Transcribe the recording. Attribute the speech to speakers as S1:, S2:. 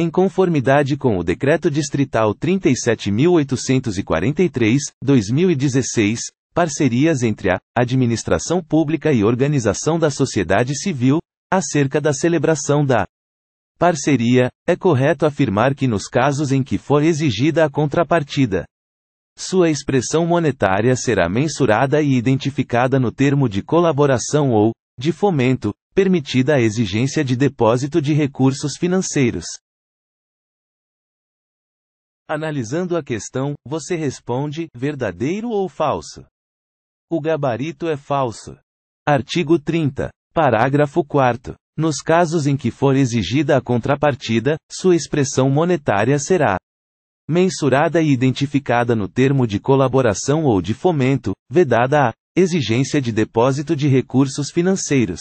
S1: em conformidade com o Decreto Distrital 37.843, 2016, parcerias entre a Administração Pública e Organização da Sociedade Civil, acerca da celebração da parceria, é correto afirmar que nos casos em que for exigida a contrapartida, sua expressão monetária será mensurada e identificada no termo de colaboração ou, de fomento, permitida a exigência de depósito de recursos financeiros. Analisando a questão, você responde: verdadeiro ou falso? O gabarito é falso. Artigo 30. Parágrafo 4. Nos casos em que for exigida a contrapartida, sua expressão monetária será mensurada e identificada no termo de colaboração ou de fomento, vedada a exigência de depósito de recursos
S2: financeiros.